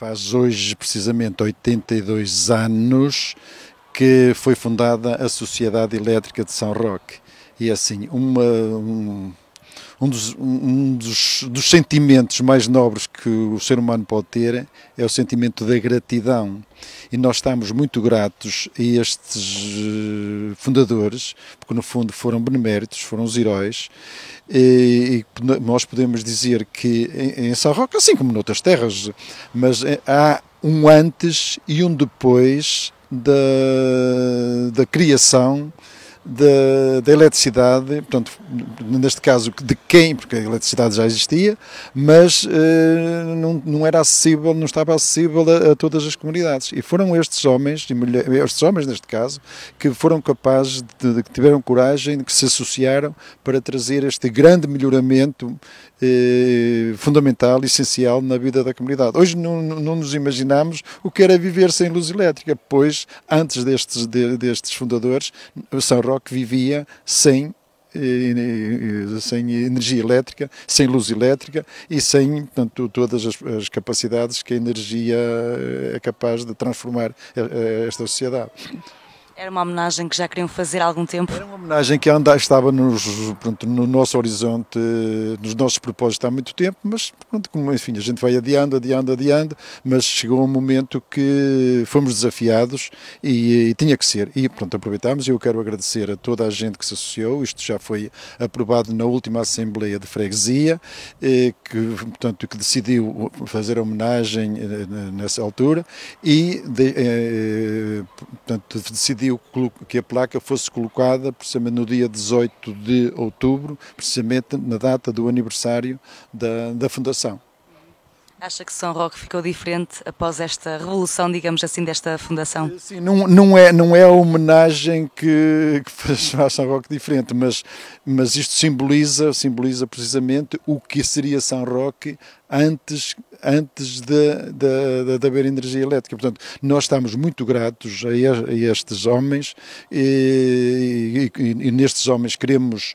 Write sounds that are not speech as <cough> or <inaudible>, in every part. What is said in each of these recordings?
Faz hoje precisamente 82 anos que foi fundada a Sociedade Elétrica de São Roque. E é assim, uma, um, um, dos, um dos, dos, sentimentos mais nobres que o ser humano pode ter é o sentimento da gratidão. E nós estamos muito gratos a estes fundadores, porque no fundo foram beneméritos, foram os heróis, e, e nós podemos dizer que em, em São Roque, assim como noutras terras, mas eh, há um antes e um depois da, da criação da, da eletricidade, portanto, neste caso de quem, porque a eletricidade já existia, mas eh, não, não era acessível, não estava acessível a, a, todas as comunidades. E foram estes homens, e mulher, estes homens neste caso, que foram capazes, de, que tiveram coragem, que se associaram para trazer este grande melhoramento eh, fundamental, essencial na vida da comunidade. Hoje não, não nos imaginamos o que era viver sem luz elétrica, pois antes destes, de, destes fundadores são que vivia sem eh, eh, sem energia elétrica, sem luz elétrica e sem portanto, todas as, as, capacidades que a energia eh, é capaz de transformar esta sociedade. Era uma homenagem que já queriam fazer há algum tempo? Era uma homenagem que ainda estava nos, pronto, no nosso horizonte, nos nossos propósitos há muito tempo, mas pronto, como, enfim, a gente vai adiando, adiando, adiando, mas chegou um momento que fomos desafiados e, e tinha que ser. E pronto, aproveitámos e eu quero agradecer a toda a gente que se associou. Isto já foi aprovado na última Assembleia de Freguesia, eh, que, portanto, que decidiu fazer homenagem eh, nessa altura e de, eh, portanto, decidiu que a placa fosse colocada precisamente no dia 18 de outubro, precisamente na data do aniversário da, da Fundação. Acha que São Roque ficou diferente após esta revolução, digamos assim, desta fundação? Eh, sim, não, não, é, não é a homenagem que, que faz a <laughs> São Roque diferente, mas, mas isto simboliza, simboliza precisamente o que seria São Roque antes, antes de, de, de, haver energia elétrica. Portanto, nós estamos muito gratos a, estes homens e, e, e nestes homens queremos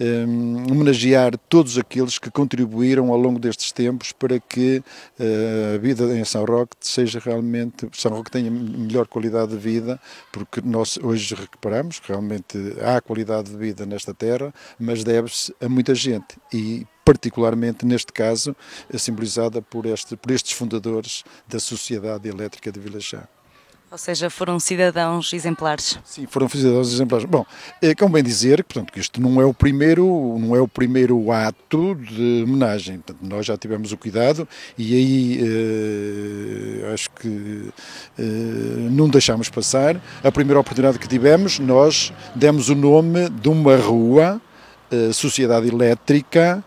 hum, homenagear todos aqueles que contribuíram ao longo destes tempos para que eh, a vida em São Roque seja realmente, São Roque tenha melhor qualidade de vida, porque nós hoje recuperamos, realmente há qualidade de vida nesta terra, mas deve-se a muita gente e particularmente neste caso, simbolizada por, este, por estes fundadores da Sociedade Elétrica de Vilachá. Ou seja, foram cidadãos exemplares. Sim, foram cidadãos exemplares. Bom, é como bem dizer, portanto, que isto não é o primeiro, não é o primeiro ato de homenagem. Portanto, nós já tivemos o cuidado e aí eh, acho que eh, não deixámos passar. A primeira oportunidade que tivemos, nós demos o nome de uma rua, eh, Sociedade Elétrica,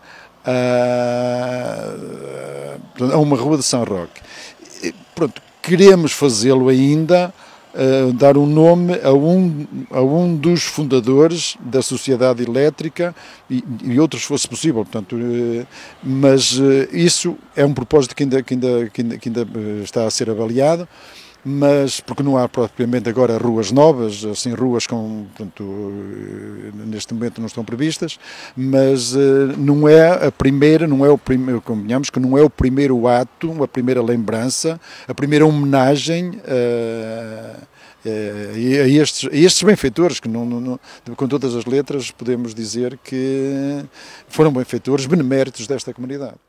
a, ah, a uma rua de São Roque. E, pronto, queremos fazê-lo ainda, uh, dar um nome a um, a um dos fundadores da sociedade elétrica e, e outros se fosse possível, portanto, uh, mas uh, isso é um propósito que ainda, que ainda, que ainda, que ainda está a ser avaliado mas porque não há propriamente agora ruas novas, assim ruas com portanto, neste momento não estão previstas, mas eh, não é a primeira, não é o primeiro, convenhamos que não é o primeiro ato, a primeira lembrança, a primeira homenagem eh, eh, a estes, a estes benfeitores, que não, não, com todas as letras podemos dizer que foram benfeitores beneméritos desta comunidade.